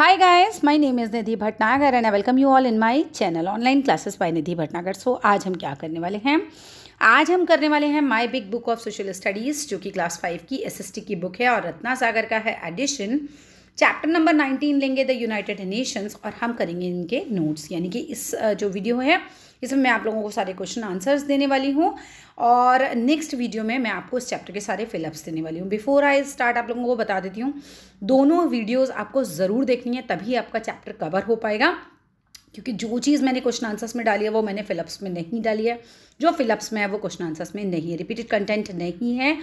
Hi guys, my name is Nidhi Bhatnagar and I welcome you all in my channel Online Classes by Nidhi Bhatnagar. So आज हम क्या करने वाले हैं आज हम करने वाले हैं my big book of social studies जो कि क्लास फाइव की एस टी की बुक है और रत्ना सागर का है एडिशन चैप्टर नंबर नाइनटीन लेंगे द यूनाइटेड नेशंस और हम करेंगे इनके नोट्स यानी कि इस जो वीडियो है इसमें मैं आप लोगों को सारे क्वेश्चन आंसर्स देने वाली हूँ और नेक्स्ट वीडियो में मैं आपको इस चैप्टर के सारे फिलअप्स देने वाली हूँ बिफोर आई स्टार्ट आप लोगों को बता देती हूँ दोनों वीडियोज़ आपको ज़रूर देखनी है तभी आपका चैप्टर कवर हो पाएगा क्योंकि जो चीज़ मैंने क्वेश्चन आंसर्स में डाली है वो मैंने फिलअप्स में नहीं डाली है जो फिलअप्स में है वो क्वेश्चन आंसर्स में नहीं है रिपीटेड कंटेंट नहीं है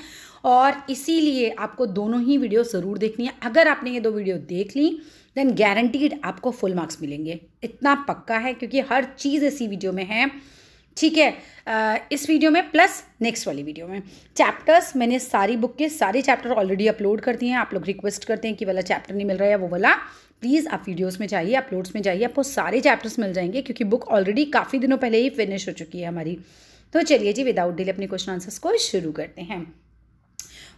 और इसीलिए आपको दोनों ही वीडियो ज़रूर देखनी है अगर आपने ये दो वीडियो देख ली देन गारंटीड आपको फुल मार्क्स मिलेंगे इतना पक्का है क्योंकि हर चीज़ इसी वीडियो में है ठीक है इस वीडियो में प्लस नेक्स्ट वाली वीडियो में चैप्टर्स मैंने सारी बुक के सारे चैप्टर ऑलरेडी अपलोड कर दिए हैं आप लोग रिक्वेस्ट करते हैं कि वाला चैप्टर नहीं मिल रहा है वो वाला प्लीज़ आप वीडियोस में जाइए अपलोड्स में जाइए आपको सारे चैप्टर्स मिल जाएंगे क्योंकि बुक ऑलरेडी काफ़ी दिनों पहले ही फिनिश हो चुकी है हमारी तो चलिए जी विदाउट डिले अपने क्वेश्चन आंसर्स को शुरू करते हैं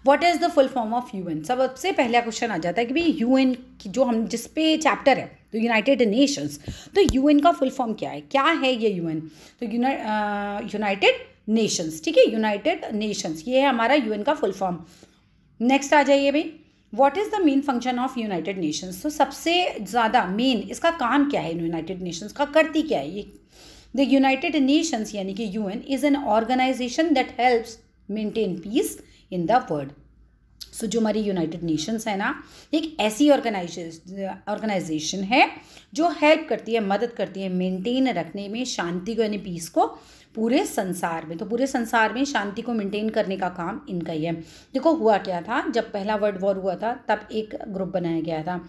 what is the full form of U सब सबसे पहला क्वेश्चन आ जाता है कि भाई एन की जो हम जिस पे चैप्टर है तो यूनाइटेड नेशंस तो यू एन का फुल फॉर्म क्या है क्या है ये एन तो यूनाइटेड नेशंस uh, ठीक है यूनाइटेड नेशंस ये है हमारा यू एन का फुल फॉर्म नेक्स्ट आ जाइए भाई what is the main function of United Nations तो सबसे ज़्यादा मेन इसका काम क्या है यूनाइटेड नेशंस का करती क्या है ये द यूनाइटेड नेशंस यानी कि U N is an organization that helps maintain peace in the world so जो हमारी यूनाइटेड नेशंस है ना एक ऐसी ऑर्गेनाइजेश ऑर्गेनाइजेशन है जो हेल्प करती है मदद करती है मेंटेन रखने में शांति को यानी पीस को पूरे संसार में तो पूरे संसार में शांति को मेंटेन करने का काम इनका ही है देखो हुआ क्या था जब पहला वर्ल्ड वॉर हुआ था तब एक ग्रुप बनाया गया था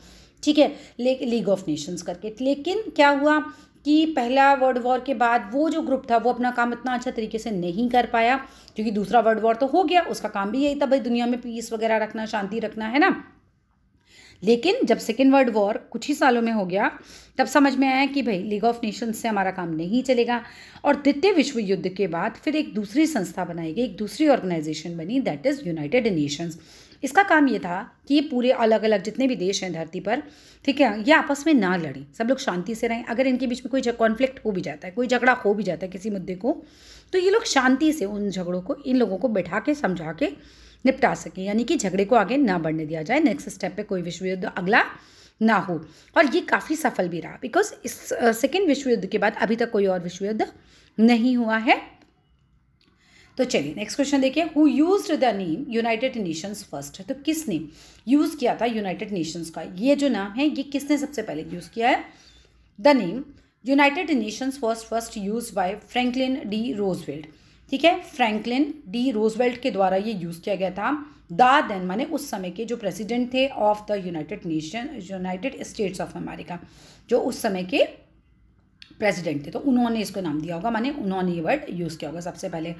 ठीक है लेक लीग ऑफ नेशंस करके लेकिन क्या हुआ कि पहला वर्ल्ड वॉर के बाद वो जो ग्रुप था वो अपना काम इतना अच्छा तरीके से नहीं कर पाया क्योंकि दूसरा वर्ल्ड वॉर तो हो गया उसका काम भी यही था भाई दुनिया में पीस वगैरह रखना शांति रखना है ना लेकिन जब सेकेंड वर्ल्ड वॉर कुछ ही सालों में हो गया तब समझ में आया कि भाई लीग ऑफ नेशंस से हमारा काम नहीं चलेगा और द्वितीय विश्व युद्ध के बाद फिर एक दूसरी संस्था बनाई गई एक दूसरी ऑर्गेनाइजेशन बनी दैट इज़ यूनाइटेड नेशंस इसका काम ये था कि ये पूरे अलग अलग जितने भी देश हैं धरती पर ठीक है ये आपस में ना लड़ें सब लोग शांति से रहें अगर इनके बीच में कोई कॉन्फ्लिक्ट हो भी जाता है कोई झगड़ा हो भी जाता है किसी मुद्दे को तो ये लोग शांति से उन झगड़ों को इन लोगों को बैठा के समझा के निपटा सकें यानी कि झगड़े को आगे ना बढ़ने दिया जाए नेक्स्ट स्टेप पर कोई विश्व युद्ध अगला ना हो और ये काफ़ी सफल भी रहा बिकॉज इस सेकेंड विश्व युद्ध के बाद अभी तक कोई और विश्व युद्ध नहीं हुआ है तो चलिए नेक्स्ट क्वेश्चन देखिए who use the name United Nations first तो किसने यूज़ किया था यूनाइटेड नेशंस का ये जो नाम है ये किसने सबसे पहले यूज़ किया है the name United Nations first first use by Franklin D Roosevelt ठीक है फ्रैंकलिन डी रोजवेल्ट के द्वारा ये यूज़ किया गया था द देन माने उस समय के जो प्रेसिडेंट थे of the United Nation United States of America जो उस समय के प्रेसिडेंट थे तो उन्होंने इसको नाम दिया होगा माने उन्होंने ये वर्ड यूज़ किया होगा सबसे पहले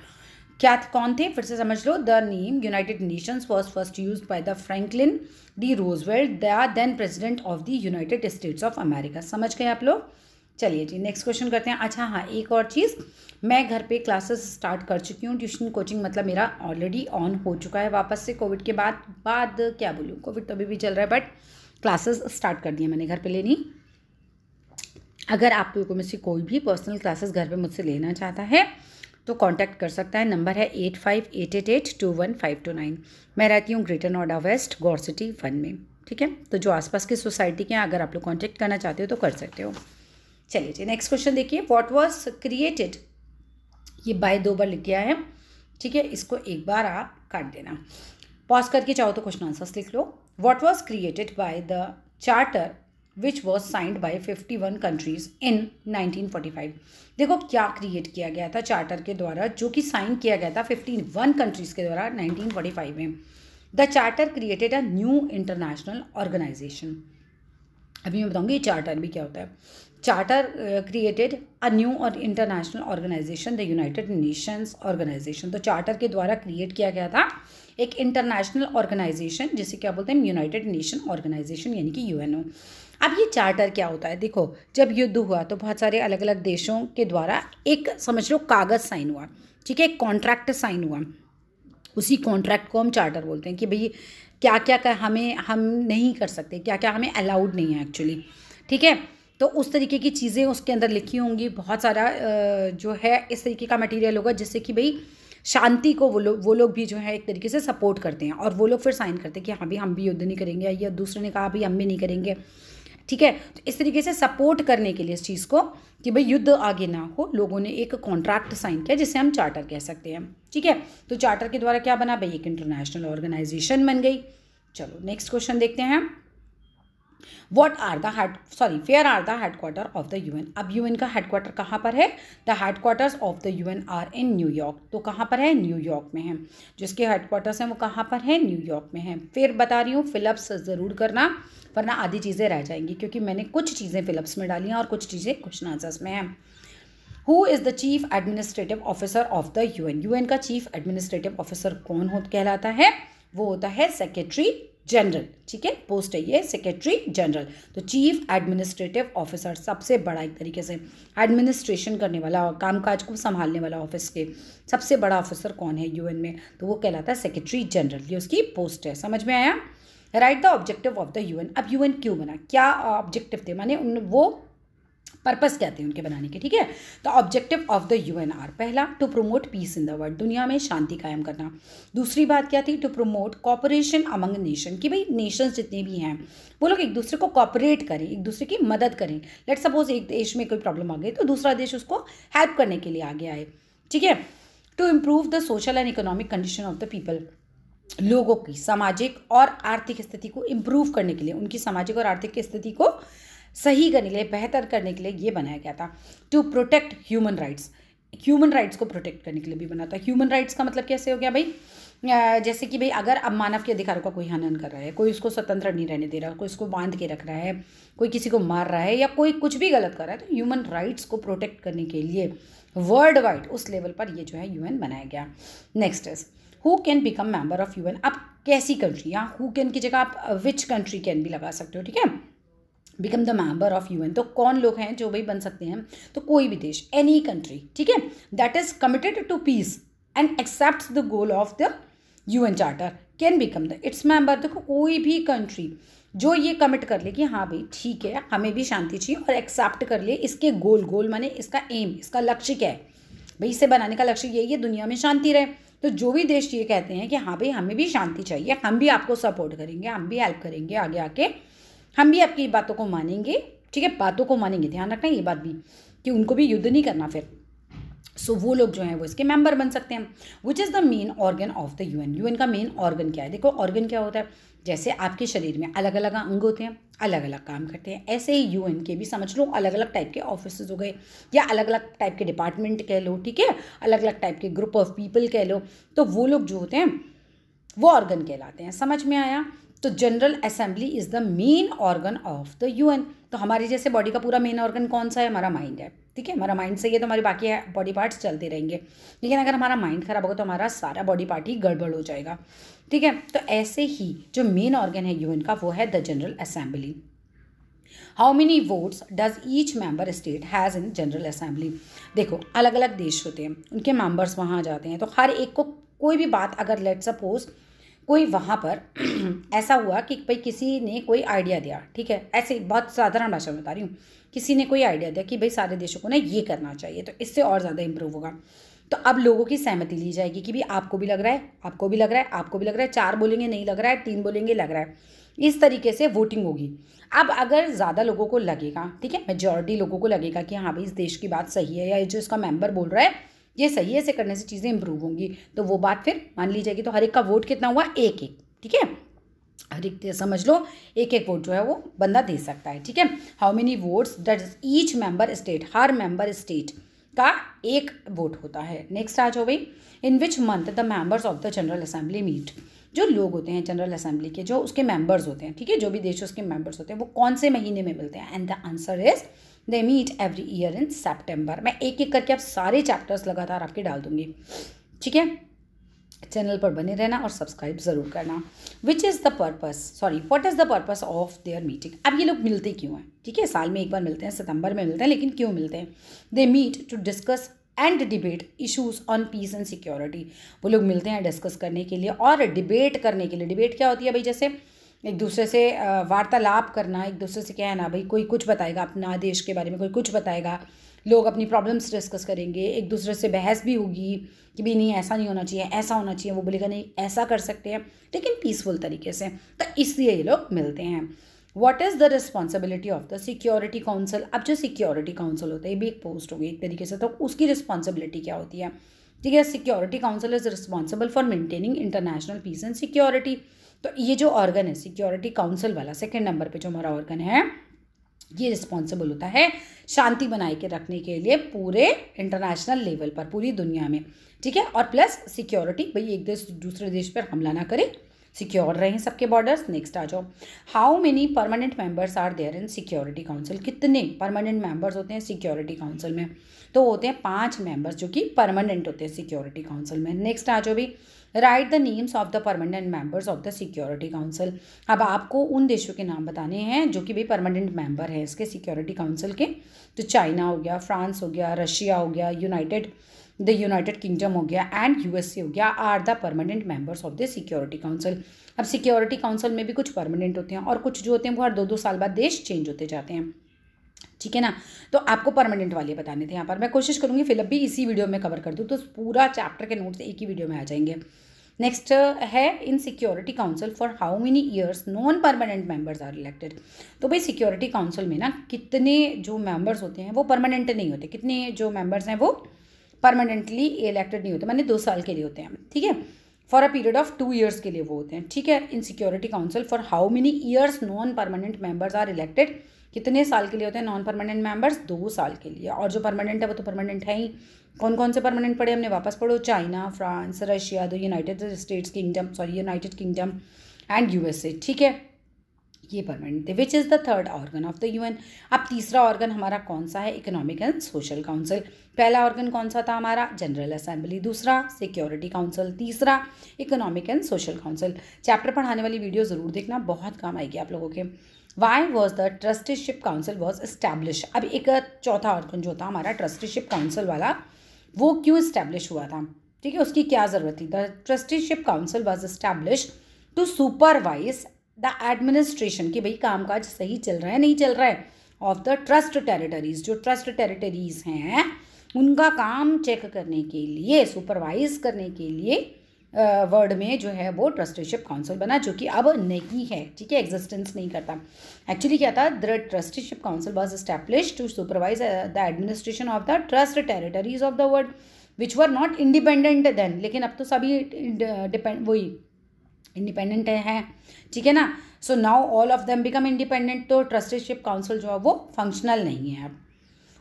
क्या कौन थे फिर से समझ लो the name United Nations was first use by the Franklin D Roosevelt the then president of the United States of America समझ गए आप लोग चलिए जी नेक्स्ट क्वेश्चन करते हैं अच्छा हाँ एक और चीज़ मैं घर पे क्लासेस स्टार्ट कर चुकी हूँ ट्यूशन कोचिंग मतलब मेरा ऑलरेडी ऑन हो चुका है वापस से कोविड के बाद बाद क्या बोलूँ कोविड तो अभी भी चल रहा है बट क्लासेस स्टार्ट कर दिए मैंने घर पे लेनी अगर आप लोगों में से कोई भी पर्सनल क्लासेस घर पे मुझसे लेना चाहता है तो कांटेक्ट कर सकता है नंबर है eight five eight eight eight two one five two nine मैं रहती हूँ Greater Noida West Gaur city one में ठीक है तो जो आसपास की सोसाइटी के हैं अगर आप लोग कांटेक्ट करना चाहते हो तो कर सकते हो चलिए जी नेक्स्ट क्वेश्चन देखिए व्हाट वॉज क्रिएटेड ये बाय दो बार लिख गया है ठीक है इसको एक बार आप काट देना पॉज करके चाहो तो क्वेश्चन आंसर्स लिख लो what was created by the charter which was signed fifty one countries in five देखो क्या क्रिएट किया गया था चार्टर के द्वारा जो कि साइन किया गया था वन कंट्रीज के द्वारा नाइनटीन फोर्टी फाइव में the charter created a new international organization अभी मैं बताऊंगी चार्टर भी क्या होता है चार्टर क्रिएटेड अ न्यू और international organization the United Nations organization तो चार्टर के द्वारा क्रिएट किया गया था एक इंटरनेशनल ऑर्गेनाइजेशन जिसे क्या बोलते हैं यूनाइटेड नेशन ऑर्गेनाइजेशन यानी कि यूएनओ अब ये चार्टर क्या होता है देखो जब युद्ध हुआ तो बहुत सारे अलग अलग देशों के द्वारा एक समझ लो कागज़ साइन हुआ ठीक है एक कॉन्ट्रैक्ट साइन हुआ उसी कॉन्ट्रैक्ट को हम चार्टर बोलते हैं कि भाई क्या क्या हमें हम नहीं कर सकते क्या क्या हमें अलाउड नहीं है एक्चुअली ठीक है तो उस तरीके की चीज़ें उसके अंदर लिखी होंगी बहुत सारा जो है इस तरीके का मटेरियल होगा जिससे कि भाई शांति को वो लोग वो लोग भी जो है एक तरीके से सपोर्ट करते हैं और वो लोग फिर साइन करते हैं कि हाँ भी हम भी युद्ध नहीं करेंगे या दूसरे ने कहा भी हम भी नहीं करेंगे ठीक है तो इस तरीके से सपोर्ट करने के लिए इस चीज़ को कि भाई युद्ध आगे ना हो लोगों ने एक कॉन्ट्रैक्ट साइन किया जिसे हम चार्टर कह सकते हैं ठीक है तो चार्टर के द्वारा क्या बना भाई एक इंटरनेशनल ऑर्गेनाइजेशन बन गई चलो नेक्स्ट क्वेश्चन देखते हैं हम what are the head sorry where are the headquarter of the U N अब एन का हेडक्वार्टर कहाँ पर है the headquarters of the N are in New York तो कहाँ पर है न्यूयॉर्क में है जिसके हेडक्वार्टर्स हैं वो कहाँ पर है न्यूयॉर्क में है फिर बता रही हूँ फिलअप्स ज़रूर करना वरना आधी चीज़ें रह जाएंगी क्योंकि मैंने कुछ चीज़ें फिलअप्स में डाली हैं और कुछ चीज़ें क्वेश्चन आंसर्स में हैं who is the chief administrative officer of the U N U N का चीफ एडमिनिस्ट्रेटिव ऑफिसर कौन हो कहलाता है वो होता है सेक्रेटरी जनरल ठीक है पोस्ट है ये सेक्रेटरी जनरल तो चीफ एडमिनिस्ट्रेटिव ऑफिसर सबसे बड़ा एक तरीके से एडमिनिस्ट्रेशन करने वाला कामकाज को संभालने वाला ऑफिस के सबसे बड़ा ऑफिसर कौन है यूएन में तो वो कहलाता है सेक्रेटरी जनरल ये उसकी पोस्ट है समझ में आया right the objective of the UN अब यूएन क्यों बना क्या ऑब्जेक्टिव थे माने उन वो पर्पस कहते हैं उनके बनाने के ठीक है तो objective of the U N are पहला to promote peace in the world दुनिया में शांति कायम करना दूसरी बात क्या थी to promote cooperation among nation कि भाई नेशंस जितने भी हैं वो लोग एक दूसरे को कॉपरेट करें एक दूसरे की मदद करें लेट सपोज एक देश में कोई प्रॉब्लम आ गई तो दूसरा देश उसको हेल्प करने के लिए आगे आए ठीक है to improve the social and economic condition of the people लोगों की सामाजिक और आर्थिक स्थिति को इम्प्रूव करने के लिए उनकी सामाजिक और आर्थिक स्थिति को सही करने के लिए बेहतर करने के लिए ये बनाया गया था to protect human rights human rights को प्रोटेक्ट करने के लिए भी बना था ह्यूमन राइट्स का मतलब कैसे हो गया भाई जैसे कि भाई अगर अब मानव के अधिकारों का कोई हनन कर रहा है कोई उसको स्वतंत्र नहीं रहने दे रहा कोई उसको बांध के रख रहा है कोई किसी को मार रहा है या कोई कुछ भी गलत कर रहा है तो ह्यूमन राइट्स को प्रोटेक्ट करने के लिए वर्ल्ड वाइड उस लेवल पर ये जो है यूएन बनाया गया next is who can become member of UN अब कैसी कंट्री या हु कैन की जगह आप विच कंट्री कैन भी लगा सकते हो ठीक है become the member of UN तो कौन लोग हैं जो भाई बन सकते हैं तो कोई भी देश एनी कंट्री ठीक है that is committed to peace and accept the goal of the U N charter can become the its member देखो कोई भी कंट्री जो ये कमिट कर ले कि हाँ भाई ठीक है हमें भी शांति चाहिए और एक्सेप्ट कर ले इसके गोल गोल माने इसका एम इसका लक्ष्य क्या है भाई इसे बनाने का लक्ष्य यही है दुनिया में शांति रहे तो जो भी देश ये कहते हैं कि हाँ भाई हमें भी शांति चाहिए हम भी आपको सपोर्ट करेंगे हम भी हेल्प करेंगे आगे आके हम भी आपकी बातों को मानेंगे ठीक है बातों को मानेंगे ध्यान रखना ये बात भी कि उनको भी युद्ध नहीं करना फिर सो so, वो लोग जो हैं वो इसके मेंबर बन सकते हैं which is the main organ of the UN UN का मेन ऑर्गन क्या है देखो ऑर्गन क्या होता है जैसे आपके शरीर में अलग अलग अंग होते हैं अलग अलग काम करते हैं ऐसे ही यूएन के भी समझ लो अलग अलग टाइप के ऑफिस हो गए या अलग अलग टाइप के डिपार्टमेंट कह लो ठीक है अलग अलग टाइप के ग्रुप ऑफ पीपल कह लो तो वो लोग जो होते हैं वो ऑर्गन कहलाते हैं समझ में आया तो general assembly is the main organ of the UN तो हमारे जैसे बॉडी का पूरा मेन ऑर्गन कौन सा है हमारा माइंड है ठीक है हमारा माइंड सही है तो हमारे बाकी बॉडी पार्ट्स चलते रहेंगे लेकिन अगर हमारा माइंड खराब होगा तो हमारा सारा बॉडी पार्ट ही गड़बड़ हो जाएगा ठीक है तो ऐसे ही जो मेन ऑर्गन है यूएन का वो है the general assembly how many votes does each member state has in general assembly देखो अलग अलग देश होते हैं उनके मेंबर्स वहाँ जाते हैं तो हर एक को कोई भी बात अगर लेट सपोज कोई वहाँ पर ऐसा हुआ कि भाई किसी ने कोई आइडिया दिया ठीक है ऐसे बहुत साधारण भाषा में बता रही हूँ किसी ने कोई आइडिया दिया कि भाई सारे देशों को ना ये करना चाहिए तो इससे और ज़्यादा इम्प्रूव होगा तो अब लोगों की सहमति ली जाएगी कि भाई आपको भी लग रहा है आपको भी लग रहा है आपको भी लग रहा है चार बोलेंगे नहीं लग रहा है तीन बोलेंगे लग रहा है इस तरीके से वोटिंग होगी अब अगर ज़्यादा लोगों को लगेगा ठीक है मेजॉरिटी लोगों को लगेगा कि हाँ भाई इस देश की बात सही है या जो इसका मेंबर बोल रहा है ये सही है ऐसे करने से चीज़ें इंप्रूव होंगी तो वो बात फिर मान ली जाएगी तो हर एक का वोट कितना हुआ एक एक ठीक है हर एक समझ लो एक एक वोट जो है वो बंदा दे सकता है ठीक है how many votes is each member state हर मेंबर स्टेट का एक वोट होता है नेक्स्ट आज हो गई in which month the members of the general assembly meet जो लोग होते हैं जनरल असेंबली के जो उसके मेंबर्स होते हैं ठीक है जो भी देश उसके मेंबर्स होते हैं वो कौन से महीने में मिलते हैं and the answer is they meet every year in September मैं एक एक करके आप सारे चैप्टर्स लगातार आपके डाल दूंगी ठीक है चैनल पर बने रहना और सब्सक्राइब ज़रूर करना which is the purpose sorry what is the purpose of their meeting अब ये लोग मिलते क्यों हैं ठीक है साल में एक बार मिलते हैं सितंबर में मिलते हैं लेकिन क्यों मिलते हैं they meet to discuss and debate issues on peace and security वो लोग मिलते हैं डिस्कस करने के लिए और डिबेट करने के लिए डिबेट क्या होती है भाई जैसे एक दूसरे से वार्तालाप करना एक दूसरे से कहना भाई कोई कुछ बताएगा अपना देश के बारे में कोई कुछ बताएगा लोग अपनी प्रॉब्लम्स डिस्कस करेंगे एक दूसरे से बहस भी होगी कि भाई नहीं ऐसा नहीं होना चाहिए ऐसा होना चाहिए वो बोलेगा नहीं ऐसा कर सकते हैं लेकिन पीसफुल तरीके से तो इसलिए ये लोग मिलते हैं what is the responsibility of the security council अब जो सिक्योरिटी काउंसिल होता है ये भी एक पोस्ट होगी एक तरीके से तो उसकी रिस्पॉन्सिबिलिटी क्या होती है ठीक है security council is responsible for maintaining international peace and security तो ये जो ऑर्गन है सिक्योरिटी काउंसिल वाला सेकेंड नंबर पर जो हमारा ऑर्गन है ये रिस्पॉन्सिबल होता है शांति बनाए के रखने के लिए पूरे इंटरनेशनल लेवल पर पूरी दुनिया में ठीक है और प्लस सिक्योरिटी भाई एक देश दूसरे देश पर हमला ना करे सिक्योर रहें सबके बॉर्डर्स नेक्स्ट आ जाओ how many permanent members are there in security council कितने परमानेंट मेंबर्स होते हैं सिक्योरिटी काउंसिल में तो होते हैं पांच मेंबर्स जो कि परमानेंट होते हैं सिक्योरिटी काउंसिल में नेक्स्ट आ जाओ भी right the names of the permanent members of the security council अब आपको उन देशों के नाम बताने हैं जो कि भाई परमानेंट मेंबर है इसके सिक्योरिटी काउंसिल के तो चाइना हो गया फ्रांस हो गया रशिया हो गया यूनाइटेड द यूनाइटेड किंगडम हो गया एंड यूएसए हो गया are the permanent members of the security council अब सिक्योरिटी काउंसिल में भी कुछ परमानेंट होते हैं और कुछ जो होते हैं वो हर दो दो साल बाद देश चेंज होते जाते हैं ठीक है ना तो आपको परमानेंट वाले बताने थे यहाँ पर मैं कोशिश करूँगी फिलअप भी इसी वीडियो में कवर कर दूँ तो पूरा चैप्टर के नोट्स एक ही वीडियो में आ जाएंगे नेक्स्ट है in security council for how many years non permanent members are elected तो भाई सिक्योरिटी काउंसिल में ना कितने जो मेंबर्स होते हैं वो परमानेंट नहीं होते कितने जो मेंबर्स हैं वो परमानेंटली इलेक्टेड नहीं होते मैंने दो साल के लिए होते हैं ठीक है for a period of two years के लिए वो होते हैं ठीक है in security council for how many years non permanent members are elected कितने साल के लिए होते हैं नॉन परमानेंट मेंबर्स दो साल के लिए और जो परमानेंट है वो तो परमानेंट है ही कौन कौन से परमानेंट पढ़े हमने वापस पढ़ो China France Russia the United States Kingdom sorry United Kingdom and USA ठीक है ये परमानेंट थे which is the third organ of the UN अब तीसरा ऑर्गन हमारा कौन सा है इकोनॉमिक एंड सोशल काउंसिल पहला ऑर्गन कौन सा था हमारा जनरल असेंबली दूसरा सिक्योरिटी काउंसिल तीसरा economic and social council chapter पढ़ाने वाली वीडियो ज़रूर देखना बहुत काम आएगी आप लोगों के why was the trusteeship council was establish अब एक चौथा ऑर्गन जो था हमारा ट्रस्टीशिप काउंसिल वाला वो क्यों इस्टेब्लिश हुआ था ठीक है उसकी क्या ज़रूरत थी the trusteeship council was establish to supervise the administration कि भाई कामकाज सही चल रहा है नहीं चल रहा है ऑफ द ट्रस्ट टेरिटरीज जो ट्रस्ट टेरिटरीज हैं उनका काम चेक करने के लिए सुपरवाइज करने के लिए वर्ड में जो है वो ट्रस्टीशिप काउंसिल बना जो कि अब नहीं है ठीक है एग्जिस्टेंस नहीं करता एक्चुअली क्या था the trusteeship council was establish to supervise the administration of the trust territories of the world which were not independent then लेकिन अब तो सभी डिपेंड वही इंडिपेंडेंट है ठीक है ना so now all of them become independent तो ट्रस्टीशिप काउंसिल जो है वो फंक्शनल नहीं है अब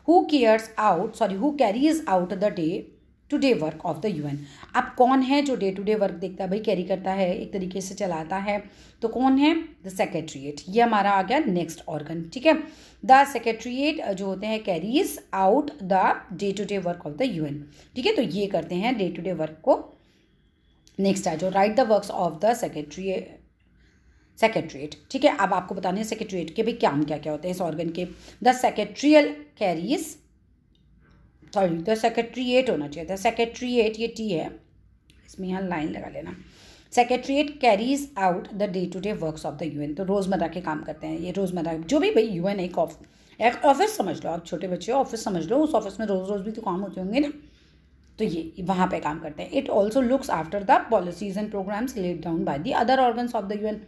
who cares out sorry who carries out the day to day work of the U N अब कौन है जो डे टू डे वर्क देखता है भाई कैरी करता है एक तरीके से चलाता है तो कौन है द सेक्रेट्रिएट ये हमारा आ गया नेक्स्ट ऑर्गन ठीक है द सेक्रेट्रिएट जो होते हैं carries out the day to day work of the U N ठीक है तो ये करते हैं डे टू डे वर्क को नेक्स्ट है जो right the works of the secretary secretariat ठीक है अब आपको बताने सेक्रेटरीट के भी काम क्या क्या होते हैं इस ऑर्गन के the secretarial carries sorry the secretariat होना चाहिए द सेक्रेटरीट ये टी है इसमें यहाँ लाइन लगा लेना secretariat carries out the day to day works of the UN तो रोज़मर्रा के काम करते हैं ये रोज़मर्रा जो भी भाई यूएन एन एक ऑफिस समझ लो आप छोटे बच्चे ऑफिस समझ लो उस ऑफिस में रोज़ रोज़ भी तो काम होते होंगे ना तो ये वहाँ पे काम करते हैं it also looks after the policies and programmes laid down by the other organs of the UN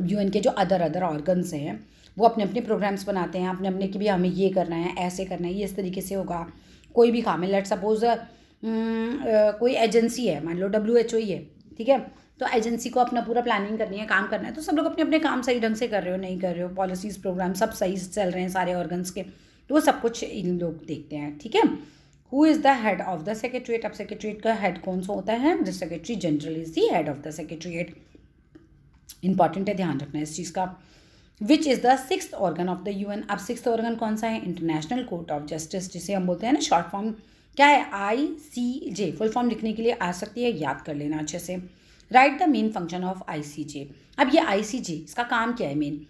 अब यूएन के जो अदर अदर ऑर्गन्स हैं वो अपने अपने प्रोग्राम्स बनाते हैं अपने अपने कि भी हमें ये करना है ऐसे करना है ये इस तरीके से होगा कोई भी काम है लेट सपोज हम्म, कोई एजेंसी है मान लो डब्ल्यू एच ओ ही है ठीक है तो एजेंसी को अपना पूरा प्लानिंग करनी है काम करना है तो सब लोग अपने अपने काम सही ढंग से कर रहे हो नहीं कर रहे हो पॉलिसीज़ प्रोग्राम सब सही चल रहे हैं सारे ऑर्गन्स के तो वो सब कुछ इन लोग देखते हैं ठीक है who is the head of the secretariat अब सेक्रेटरीट का हेड कौन सा होता है the secretary general is the head of the secretariat important है ध्यान रखना इस चीज़ का which is the six organ of the U N अब सिक्स ऑर्गन कौन सा है इंटरनेशनल कोर्ट ऑफ जस्टिस जिसे हम बोलते हैं ना शॉर्ट फॉर्म क्या है आई सी जे फुल फॉर्म लिखने के लिए आ सकती है याद कर लेना अच्छे से right the main function of I C J अब ये आई सी जे इसका काम क्या है main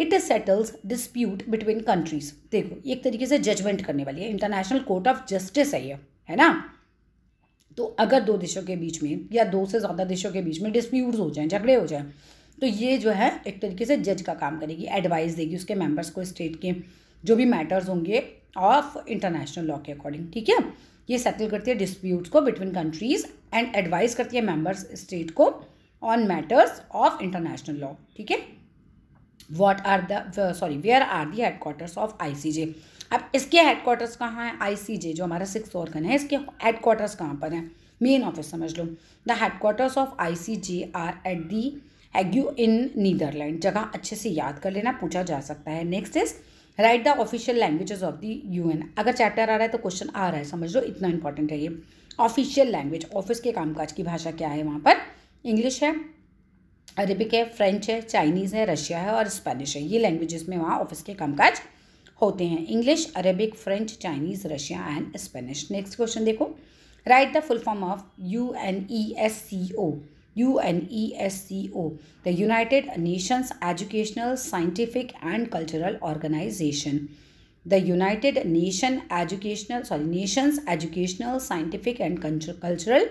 it settles dispute between countries देखो एक तरीके से जजमेंट करने वाली है इंटरनेशनल कोर्ट ऑफ जस्टिस है ये है ना तो अगर दो देशों के बीच में या दो से ज़्यादा देशों के बीच में डिस्प्यूट हो जाएं झगड़े हो जाएं तो ये जो है एक तरीके से जज का काम करेगी एडवाइस देगी उसके मेंबर्स को स्टेट के जो भी मैटर्स होंगे ऑफ इंटरनेशनल लॉ के अकॉर्डिंग ठीक है ये सेटल करती है डिस्प्यूट्स को बिटवीन कंट्रीज एंड एडवाइस करती है मेंबर्स स्टेट को on matters of international law ठीक है what are the sorry where are the headquarters of J अब इसके हेडक्वार्टर्स कहाँ हैं जे जो हमारा सिक्स ऑर्गन है इसके हेडक्वार्टर्स कहाँ पर हैं मेन ऑफिस समझ लो the headquarters of J are at the Hague in Netherland जगह अच्छे से याद कर लेना पूछा जा सकता है next is right the official languages of the UN अगर चैप्टर आ रहा है तो क्वेश्चन आ रहा है समझ लो इतना इंपॉर्टेंट है ये ऑफिशियल लैंग्वेज ऑफिस के कामकाज की भाषा क्या है वहाँ पर इंग्लिश है अरेबिक है फ्रेंच है चाइनीज़ है रशिया है और स्पेनिश है ये लैंग्वेजेस में वहाँ ऑफिस के कामकाज होते हैं English Arabic French Chinese Russia and Spanish next question देखो right the full form of U N E S C O U N E S C O the United Nations educational scientific and cultural organization the United Nation educational sorry nations educational scientific and cultural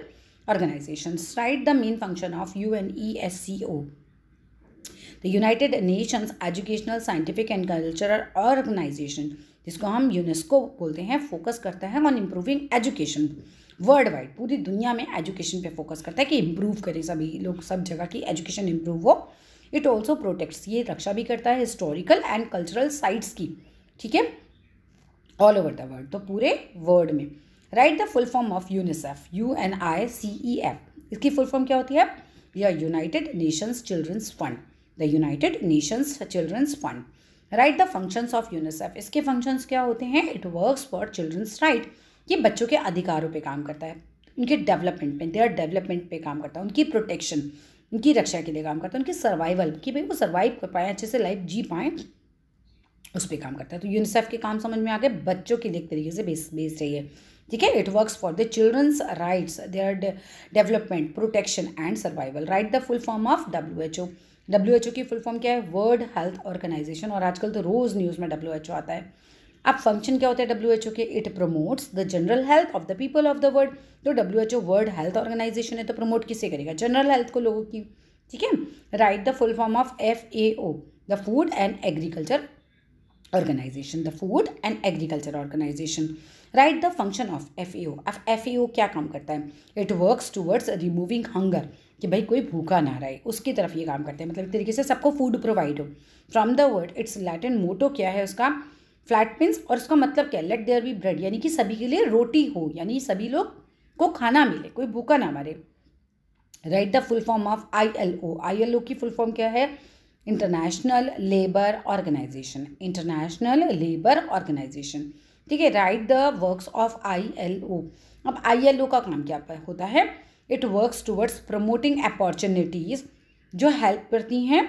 organizations. Write the main function of UNESCO. The United Nations Educational, Scientific and Cultural Organization, जिसको हम UNESCO बोलते हैं focus करता है on improving education world wide पूरी दुनिया में education पे फोकस करता है कि इम्प्रूव करें सभी लोग सब जगह की एजुकेशन इम्प्रूव हो इट ऑल्सो प्रोटेक्ट्स ये रक्षा भी करता है हिस्टोरिकल एंड कल्चरल साइट्स की ठीक है ऑल ओवर द वर्ल्ड तो पूरे वर्ल्ड में right the full form of UNICEF U N I C E F इसकी फुल फॉर्म क्या होती है या United Nations children's fund the United Nations children's fund right the functions of UNICEF इसके functions क्या होते हैं it works for children's right ये बच्चों के अधिकारों पे काम करता है उनके डेवलपमेंट पे देयर डेवलपमेंट पे काम करता है उनकी प्रोटेक्शन उनकी रक्षा के लिए काम करता है उनकी सर्वाइवल कि भाई वो सर्वाइव कर पाए अच्छे से लाइफ जी पाएँ उस पर काम करता है तो यूनिसेफ के काम समझ में आ गए बच्चों के लिए एक तरीके से बेस बेस रही है ठीक है it works for the children's rights their development protection and survival right the full form of W H O W H O की फुल फॉर्म क्या है वर्ल्ड हेल्थ ऑर्गेनाइजेशन और आजकल तो रोज़ न्यूज़ में डब्ल्यू एच ओ आता है अब फंक्शन क्या होता है डब्ल्यू एच ओ के it promotes the general health of the people of the world तो W H O world health organization है तो प्रमोट किसे करेगा जनरल हेल्थ को लोगों की ठीक है right the full form of F A O the food and agriculture organization the food and agriculture organization right the function of F E O F E O क्या काम करता है it works towards removing hunger कि भाई कोई भूखा ना रहे उसकी तरफ ये काम करते हैं मतलब एक तरीके से सबको फूड प्रोवाइड हो from the word its Latin motto क्या है उसका फ्लैट मीन्स और उसका मतलब क्या है लेट देयर बी ब्रेड यानी कि सभी के लिए रोटी हो यानी सभी लोग को खाना मिले कोई भूखा ना मरे right the full form of I L O I L O की फुल फॉर्म क्या है international labour organization international labour organization ठीक है right the works of I L O अब आई एल ओ का काम क्या होता है it works towards promoting opportunities जो हेल्प करती हैं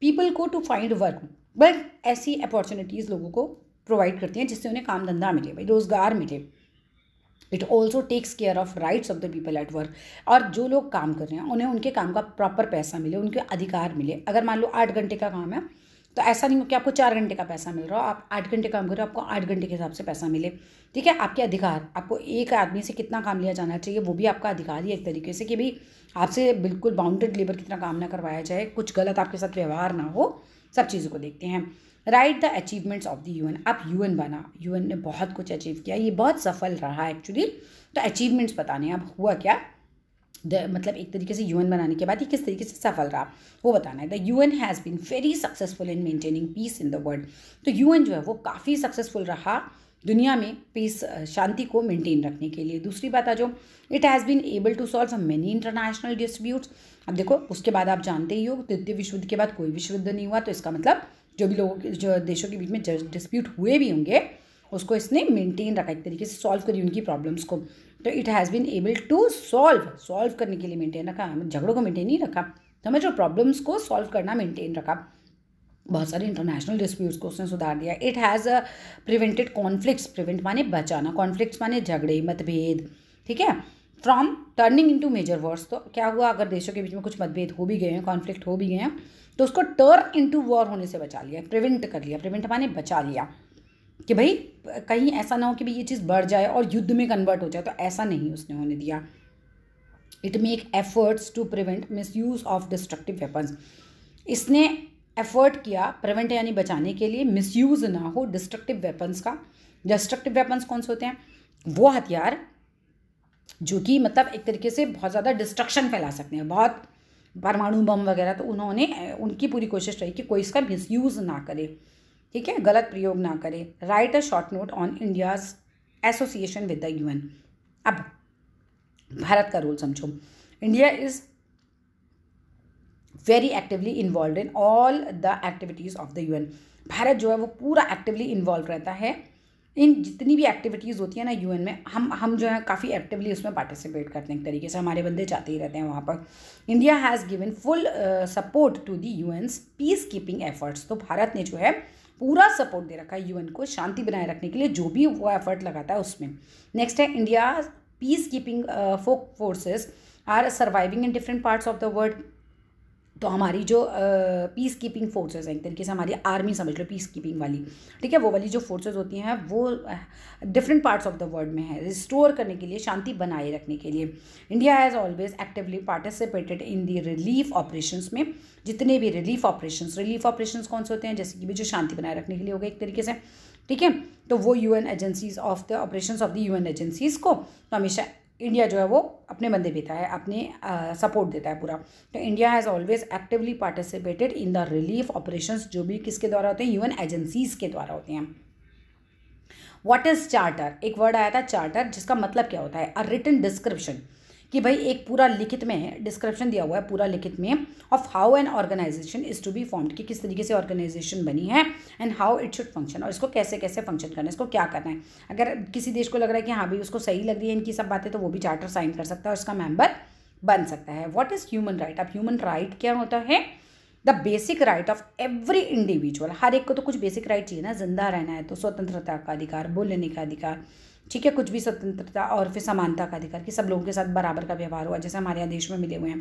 पीपल को टू फाइंड वर्क बट ऐसी अपॉर्चुनिटीज़ लोगों को प्रोवाइड करती हैं जिससे उन्हें काम धंधा मिले भाई रोज़गार मिले it also takes care of rights of the people at work और जो लोग काम कर रहे हैं उन्हें उनके काम का प्रॉपर पैसा मिले उनके अधिकार मिले अगर मान लो आठ घंटे का काम है तो ऐसा नहीं हो कि आपको चार घंटे का पैसा मिल रहा हो आप आठ घंटे काम करो आपको आठ घंटे के हिसाब से पैसा मिले ठीक है आपके अधिकार आपको एक आदमी से कितना काम लिया जाना चाहिए वो भी आपका अधिकार ही एक तरीके से कि भाई आपसे बिल्कुल बाउंडेड लेबर कितना काम ना करवाया जाए कुछ गलत आपके साथ व्यवहार ना हो सब चीज़ों को देखते हैं right the achievements of the U N आप यू एन बना यू एन ने बहुत कुछ अचीव किया ये बहुत सफल रहा एक्चुअली तो अचीवमेंट्स बताने अब हुआ क्या द मतलब एक तरीके से यूएन बनाने के बाद ये किस तरीके से सफल रहा वो बताना है the UN has been very successful in maintaining peace in the world तो यूएन जो है वो काफ़ी सक्सेसफुल रहा दुनिया में पीस शांति को मेंटेन रखने के लिए दूसरी बात आ जाओ it has been able to solve many international distributes अब देखो उसके बाद आप जानते ही हो द्वितीय विश्व के बाद कोई विश्व युद्ध नहीं हुआ तो इसका मतलब जो भी लोगों के जो देशों के बीच में डिस्प्यूट हुए भी होंगे उसको इसने मेंटेन रखा एक तरीके से सॉल्व करी उनकी प्रॉब्लम्स को तो it has been able to solve solve करने के लिए मेंटेन रखा हमें झगड़ों को मेंटेन नहीं रखा तो हमें जो प्रॉब्लम्स को सॉल्व करना मेंटेन रखा बहुत सारे इंटरनेशनल डिस्प्यूट्स को उसने सुधार दिया it has prevented conflict prevent माने बचाना कॉन्फ्लिक्ट माने झगड़े मतभेद ठीक है from turning into major wars तो क्या हुआ अगर देशों के बीच में कुछ मतभेद हो भी गए हैं कॉन्फ्लिक्ट हो भी गए हैं तो उसको टर्न इंटू वॉर होने से बचा लिया प्रिवेंट कर लिया प्रिवेंट माने बचा लिया कि भाई कहीं ऐसा ना हो कि भाई ये चीज़ बढ़ जाए और युद्ध में कन्वर्ट हो जाए तो ऐसा नहीं उसने होने दिया it make efforts to prevent misuse of destructive weapons इसने एफर्ट किया प्रिवेंट यानी बचाने के लिए मिसयूज़ ना हो डिस्ट्रक्टिव वेपन्स का डिस्ट्रक्टिव वेपन्स कौन से होते हैं वो हथियार जो कि मतलब एक तरीके से बहुत ज़्यादा डिस्ट्रक्शन फैला सकते हैं बहुत परमाणु बम वगैरह तो उन्होंने उनकी पूरी कोशिश रही कि कोई इसका मिसयूज़ ना करे ठीक है गलत प्रयोग ना करें right a short note on India's association with the UN अब भारत का रोल समझो India is very actively involve in all the activities of the UN भारत जो है वो पूरा एक्टिवली इन्वॉल्व रहता है इन जितनी भी एक्टिविटीज़ होती है ना यूएन में हम हम जो है काफ़ी एक्टिवली उसमें पार्टिसिपेट करते हैं एक तरीके से हमारे बंदे जाते ही रहते हैं वहाँ पर India has given full support to the UN's peace keeping efforts तो भारत ने जो है पूरा सपोर्ट दे रखा है यूएन को शांति बनाए रखने के लिए जो भी वो एफर्ट लगाता है उसमें नेक्स्ट है India peace keeping folk forces are surviving in different parts of the world तो हमारी जो पीस कीपिंग फोर्सेज हैं एक तरीके से हमारी आर्मी समझ लो पीस कीपिंग वाली ठीक है वो वाली जो फोर्सेज होती हैं वो different parts of the world में है रिस्टोर करने के लिए शांति बनाए रखने के लिए India has always actively participated in the relief operation में जितने भी रिलीफ ऑपरेशन रिलीफ ऑपरेशन कौन से होते हैं जैसे कि भी जो शांति बनाए रखने के लिए हो गए एक तरीके से ठीक है तो वो U N agencies of the operation of the U N agencies को तो हमेशा इंडिया जो है वो अपने बंदे भेजता है अपने सपोर्ट देता है पूरा तो India has always actively participated in the relief operations जो भी किसके द्वारा होते हैं यूएन एजेंसीज़ के द्वारा होते हैं वॉट इज़ चार्टर एक वर्ड आया था चार्टर जिसका मतलब क्या होता है अ रिटर्न डिस्क्रिप्शन कि भाई एक पूरा लिखित में है डिस्क्रिप्शन दिया हुआ है पूरा लिखित में of how an organisation is to be formed कि किस तरीके से ऑर्गेनाइजेशन बनी है and how it should function और इसको कैसे कैसे फंक्शन करना है इसको क्या करना है अगर किसी देश को लग रहा है कि हाँ भाई उसको सही लग रही है इनकी सब बातें तो वो भी चार्टर साइन कर सकता है और उसका मेम्बर बन सकता है वॉट इज़ ह्यूमन राइट अब ह्यूमन राइट क्या होता है the basic right of every individual हर एक को तो कुछ बेसिक राइट चाहिए ना जिंदा रहना है तो स्वतंत्रता का अधिकार बोलने का अधिकार ठीक है कुछ भी स्वतंत्रता और फिर समानता का अधिकार कि सब लोगों के साथ बराबर का व्यवहार हुआ जैसे हमारे यहाँ देश में मिले हुए हैं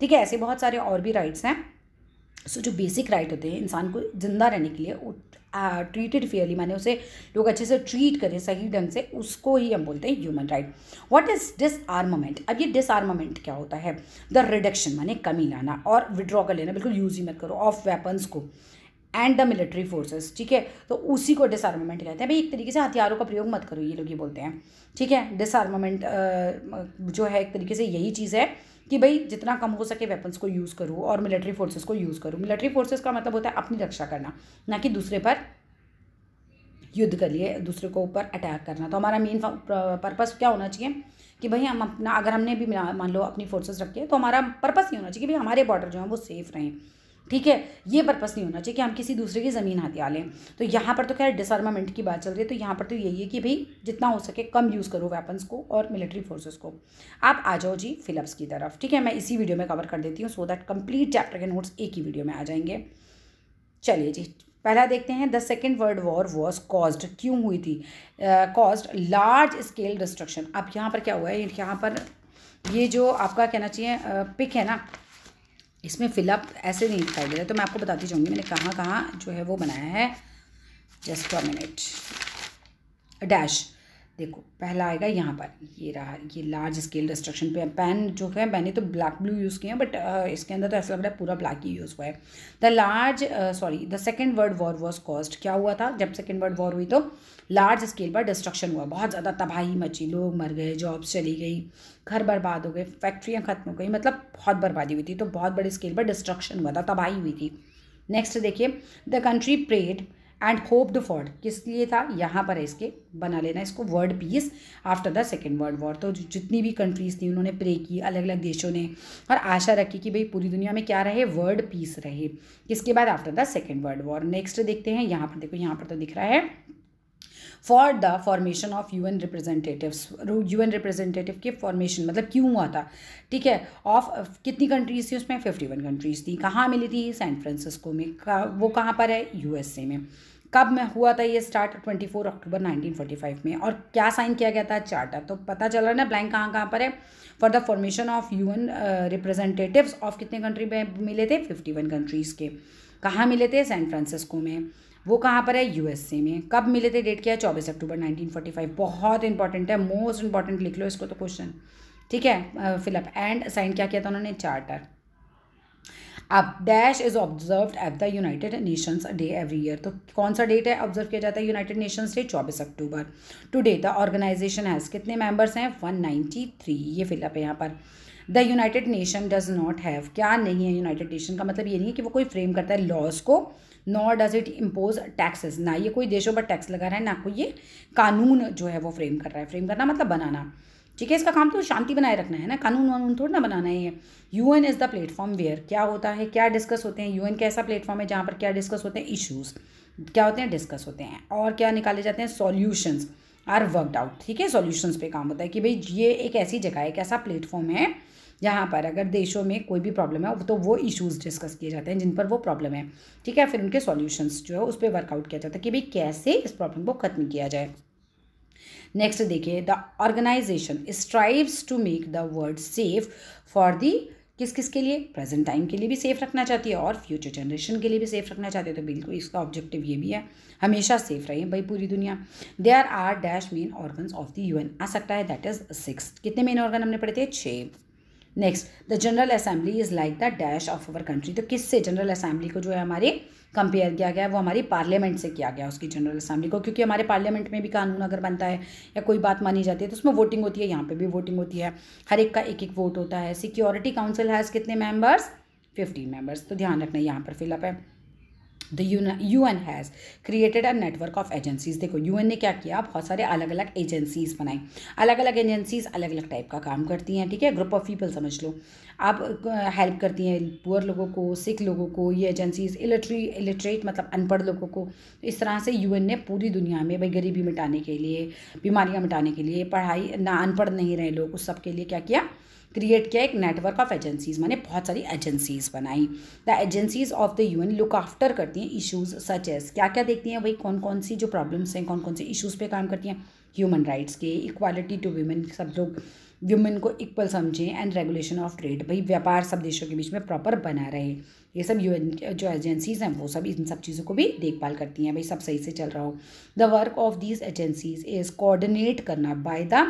ठीक है ऐसे बहुत सारे और भी राइट्स हैं सो जो बेसिक राइट होते हैं इंसान को ज़िंदा रहने के लिए ट्रीटेड फेयरली माने उसे लोग अच्छे से ट्रीट करें सही ढंग से उसको ही हम बोलते हैं human right what is disarmament अब ये डिसआर्मामेंट क्या होता है द रिडक्शन माने कमी लाना और विड्रॉ कर लेना बिल्कुल यूज ही मत करो ऑफ वेपन्स को एंड द मिलिट्री फोर्सेस ठीक है तो उसी को डिसआर्मामेंट कहते हैं भाई एक तरीके से हथियारों का प्रयोग मत करो ये लोग ये बोलते हैं ठीक है डिसआर्मामेंट जो है एक तरीके से यही चीज़ है कि भाई जितना कम हो सके वेपन्स को यूज़ करूँ और मिलिट्री फोर्सेस को यूज़ करूँ मिलिट्री फोर्सेस का मतलब होता है अपनी रक्षा करना ना कि दूसरे पर युद्ध कर लिए दूसरे को ऊपर अटैक करना तो हमारा मेन पर्पस क्या होना चाहिए कि भाई हम अपना अगर हमने भी मान लो अपनी फोर्सेस रखी है तो हमारा पर्पस ये होना चाहिए कि भाई हमारे बॉर्डर जो हैं वो सेफ रहें ठीक है ये पर्पस नहीं होना चाहिए कि हम किसी दूसरे की ज़मीन हथिया लें तो यहाँ पर तो खैर डिसआर्मामेंट की बात चल रही है तो यहाँ पर तो यही है कि भाई जितना हो सके कम यूज़ करो वेपन्स को और मिलिट्री फोर्सेस को आप आ जाओ जी फिलप्स की तरफ ठीक है मैं इसी वीडियो में कवर कर देती हूँ सो दैट कंप्लीट चैप्टर के नोट्स एक ही वीडियो में आ जाएंगे चलिए जी पहला देखते हैं the second world war was caused क्यों हुई थी कॉज्ड लार्ज स्केल डिस्ट्रक्शन अब यहाँ पर क्या हुआ है यहाँ पर ये जो आपका कहना चाहिए पिक है ना इसमें फिलअप ऐसे नहीं दिखाई दे रहा तो मैं आपको बताती चाहूँगी मैंने कहाँ कहाँ जो है वो बनाया है जस्ट अ मिनट डैश देखो पहला आएगा यहाँ पर ये रहा ये लार्ज स्केल डिस्ट्रक्शन पे पेन जो है मैंने तो ब्लैक ब्लू यूज़ किया बट uh, इसके अंदर तो ऐसा लग रहा है पूरा ब्लैक ही यूज़ हुआ है the large sorry the second world war was caused क्या हुआ था जब सेकेंड वर्ल्ड वॉर हुई तो लार्ज स्केल पर डिस्ट्रक्शन हुआ बहुत ज़्यादा तबाही मची लोग मर गए जॉब्स चली गई घर बर्बाद हो गए फैक्ट्रियाँ ख़त्म हो गई मतलब बहुत बर्बादी हुई थी तो बहुत बड़े स्केल पर डिस्ट्रक्शन हुआ था तबाही हुई थी नेक्स्ट देखिए the country prayed and hoped for किस लिए था यहाँ पर है इसके बना लेना इसको world peace after the second world war तो जितनी भी कंट्रीज थी उन्होंने प्रे की अलग अलग देशों ने और आशा रखी कि भाई पूरी दुनिया में क्या रहे वर्ल्ड पीस रहे इसके बाद after the second world war next देखते हैं यहाँ पर देखो यहाँ पर तो दिख रहा है for the formation of U N representative U N representative के फॉर्मेशन मतलब क्यों हुआ था ठीक है ऑफ कितनी कंट्रीज थी उसमें फिफ्टी वन कंट्रीज थी कहाँ मिली थी सैन फ्रांसिस्को में वो कहाँ पर है ए में कब में हुआ था ये start twenty four October nineteen forty five में और क्या साइन किया गया था चार्टर तो पता चल रहा है ना ब्लैंक कहाँ कहाँ पर है for the formation of U N representative of कितने कंट्री में मिले थे फिफ्टी वन कंट्रीज़ के कहाँ मिले थे सैन फ्रांसिस्को में वो कहाँ पर है यूएसए में कब मिले थे डेट क्या है चौबीस अक्टूबर 1945 बहुत इंपॉर्टेंट है मोस्ट इंपॉर्टेंट लिख लो इसको तो क्वेश्चन ठीक है फिलअप एंड साइन क्या किया था उन्होंने चार्टर अब dash is observe at the United Nations day every year तो कौन सा डेट है ऑब्जर्व किया जाता है United Nations day 24 October today the organisation has कितने मेंबर्स हैं 193 ये फिलअप है यहाँ पर the United Nation does not have क्या नहीं है यूनाइटेड नेशन का मतलब ये नहीं है कि वो कोई फ्रेम करता है लॉज को nor does it impose taxes ना ये कोई देशों पर टैक्स लगा रहा है ना कोई ये कानून जो है वो फ्रेम कर रहा है फ्रेम करना मतलब बनाना ठीक है इसका काम तो शांति बनाए रखना है ना कानून वानून थोड़ा ना बनाना है U N is the platform where क्या होता है क्या डिस्कस होते हैं यू एन कैसा प्लेटफॉर्म है जहाँ पर क्या डिस्कस होते हैं इशूज़ क्या होते हैं डिस्कस होते हैं और क्या निकाले जाते हैं सोल्यूशंस आर वर्कड आउट ठीक है सोल्यूशंस पे काम होता है कि भाई ये एक ऐसी जगह है एक ऐसा प्लेटफॉर्म है यहाँ पर अगर देशों में कोई भी प्रॉब्लम है तो वो इश्यूज़ डिस्कस किए जाते हैं जिन पर वो प्रॉब्लम है ठीक है फिर उनके सॉल्यूशंस जो है उस पर वर्कआउट किया जाता है कि भाई कैसे इस प्रॉब्लम को ख़त्म किया जाए नेक्स्ट देखिए the organisation strives to make the world safe for the किस किस के लिए प्रेजेंट टाइम के लिए भी सेफ रखना चाहती है और फ्यूचर जनरेशन के लिए भी सेफ रखना चाहती है तो बिल्कुल इसका ऑब्जेक्टिव ये भी है हमेशा सेफ रहे भाई पूरी दुनिया they are dash main organs of the UN आ सकता है दैट इज सिक्स कितने मेन ऑर्गन हमने पढ़े थे छः next the general assembly is like the dash of our country तो किससे जनरल असेंबली को जो है हमारी कंपेयर किया गया वो हमारी पार्लियामेंट से किया गया उसकी जनरल असेंबली को क्योंकि हमारे पार्लियामेंट में भी कानून अगर बनता है या कोई बात मानी जाती है तो उसमें वोटिंग होती है यहाँ पे भी वोटिंग होती है हर एक का एक एक वोट होता है सिक्योरिटी काउंसिल हैज़ कितने मेम्बर्स फिफ्टीन मेंबर्स तो ध्यान रखना यहाँ पर फिलअप है the U N has created a network of agencies देखो यू एन ने क्या किया बहुत सारे अलग अलग एजेंसीज बनाई अलग अलग एजेंसीज अलग अलग टाइप का काम करती हैं ठीक है ग्रुप ऑफ पीपल समझ लो आप हेल्प करती हैं पुअर लोगों को सिख लोगों को ये एजेंसीज इलिट्री इलिटरेट मतलब अनपढ़ लोगों को तो इस तरह से यू ने पूरी दुनिया में भाई गरीबी मिटाने के लिए बीमारियाँ मिटाने के लिए पढ़ाई ना अनपढ़ नहीं रहे लोग उस सब के लिए क्या किया क्रिएट किया एक नेटवर्क ऑफ एजेंसीज मैंने बहुत सारी एजेंसीज बनाई the agencies of the UN look after करती हैं इशूज़ सच एज क्या क्या देखती हैं भाई कौन कौन सी जो प्रॉब्लम्स हैं कौन कौन से इशूज़ पे काम करती हैं ह्यूमन राइट्स के इक्वालिटी टू वीमेन सब लोग वुमेन को इक्वल समझें एंड रेगुलेशन ऑफ ट्रेड भाई व्यापार सब देशों के बीच में प्रॉपर बना रहे ये सब यू जो एजेंसीज हैं वो सब इन सब चीज़ों को भी देखभाल करती हैं भाई सब सही से चल रहा हो the work of these agencies is coordinate करना by the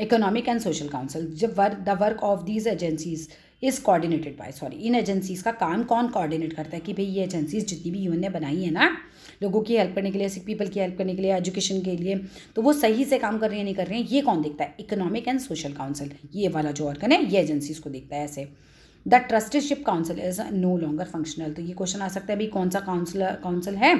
economic and social council जब work the work of these agencies is coordinated by sorry इन एजेंसीज़ का काम कौन कोऑर्डिनेट करता है कि भाई ये एजेंसीज़ जितनी भी यूएन ने बनाई है ना लोगों की हेल्प करने के लिए सिख पीपल की हेल्प करने के लिए एजुकेशन के लिए तो वो सही से काम कर रहे हैं नहीं कर रहे हैं ये कौन देखता है इकोनॉमिक एंड सोशल काउंसिल ये वाला जो ऑर्गन है ये एजेंसीज़ को देखता है ऐसे the trusteeship council is no longer functional तो ये क्वेश्चन आ सकता है अभी कौन सा काउंसिलर काउंसिल है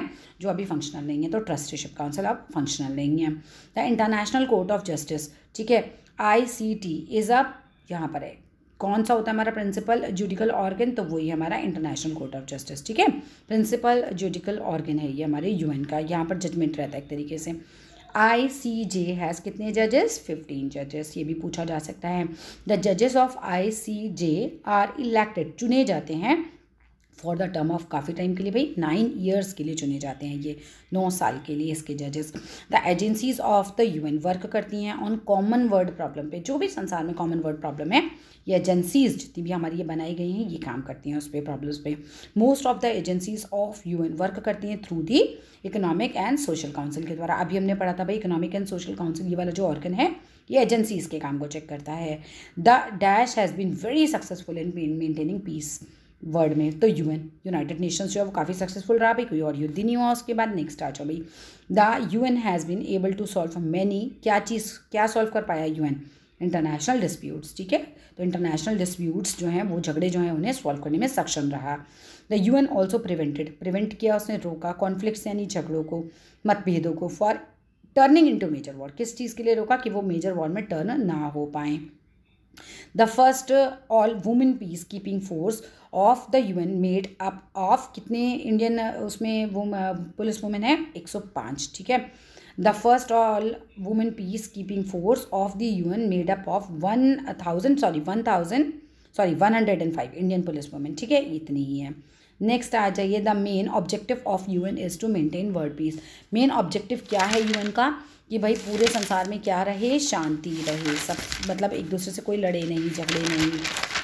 जो अभी फंक्शनल नहीं है तो ट्रस्टीशिप काउंसिल अब फंक्शनल नहीं है the international court of justice ठीक है आई सी टी इज़ अब यहाँ पर है कौन सा होता है हमारा प्रिंसिपल जुडिकल ऑर्गन तो वही हमारा इंटरनेशनल कोर्ट ऑफ जस्टिस ठीक है प्रिंसिपल जुडिकल ऑर्गन है ये हमारे यूएन का यहाँ पर जजमेंट रहता है एक तरीके से आई सी जे हैज़ कितने जजेस फिफ्टीन जजेस ये भी पूछा जा सकता है द जजेस of I C J are elected चुने जाते हैं फॉर द टर्म ऑफ काफ़ी टाइम के लिए भाई नाइन ईयर्स के लिए चुने जाते हैं ये नौ साल के लिए इसके जजेस the agencies of the N work करती हैं ऑन कॉमन वर्ड प्रॉब्लम पे जो भी संसार में कॉमन वर्ड प्रॉब्लम है ये एजेंसीज जितनी भी हमारी ये बनाई गई हैं ये काम करती हैं उस पर प्रॉब्लम्स पे most of the agencies of U N work करती हैं through the economic and social council के द्वारा अभी हमने पढ़ा था भाई इकोनॉमिक एंड सोशल काउंसिल ये वाला जो ऑर्गन है ये एजेंसीज के काम को चेक करता है the dash has been very successful in maintaining peace world में तो यू एन यूनाइटेड नेशंस जो है वो काफ़ी सक्सेसफुल रहा भाई कोई और युद्ध नहीं हुआ उसके बाद नेक्स्ट आ जाओ भाई the U N has been able to solve many क्या चीज़ क्या सॉल्व कर पाया यू एन इंटरनेशनल डिस्प्यूट्स ठीक है तो इंटरनेशनल डिस्प्यूट्स जो हैं वो झगड़े जो हैं उन्हें सॉल्व करने में सक्षम रहा the U N also prevented prevent किया उसने रोका कॉन्फ्लिक्ट यानी झगड़ों को मतभेदों को for turning to major war किस चीज़ के लिए रोका कि वो मेजर वॉर में टर्न ना हो पाएँ the first all women peacekeeping force of the U N made up of कितने इंडियन उसमें वो पुलिस वुमेन है 105 ठीक है the first all women peacekeeping force of the N made up of one thousand sorry one thousand sorry one hundred and five Indian police women ठीक है इतनी ही है नेक्स्ट आ जाइए the main objective of U N is to maintain world peace main objective क्या है U N का कि भाई पूरे संसार में क्या रहे शांति रहे सब मतलब एक दूसरे से कोई लड़े नहीं झगड़े नहीं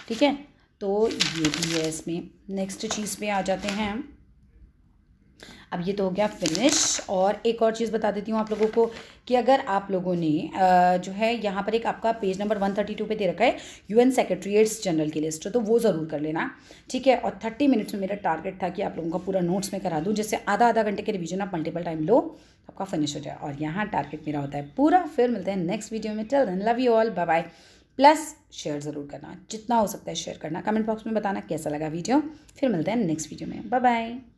ठीक है तो ये भी है इसमें नेक्स्ट चीज़ पे आ जाते हैं हम अब ये तो हो गया फिनिश और एक और चीज़ बता देती हूँ आप लोगों को कि अगर आप लोगों ने जो है यहाँ पर एक आपका page number one thirty two पर दे रखा है यूएन सेक्रेटरीट्स जनरल की लिस्ट तो वो ज़रूर कर लेना ठीक है और थर्टी मिनट्स में मेरा टारगेट था कि आप लोगों का पूरा नोट्स में करा दूँ जैसे आधा आधा घंटे के रिविजन आप मल्टीपल टाइम लो आपका फिनिश हो जाए और यहाँ टारगेट मेरा होता है पूरा फिर मिलते हैं नेक्स्ट वीडियो में चल रन love you all bye bye plus share ज़रूर करना जितना हो सकता है शेयर करना कमेंट बॉक्स में बताना कैसा लगा वीडियो फिर मिलते हैं नेक्स्ट वीडियो में बाय बाय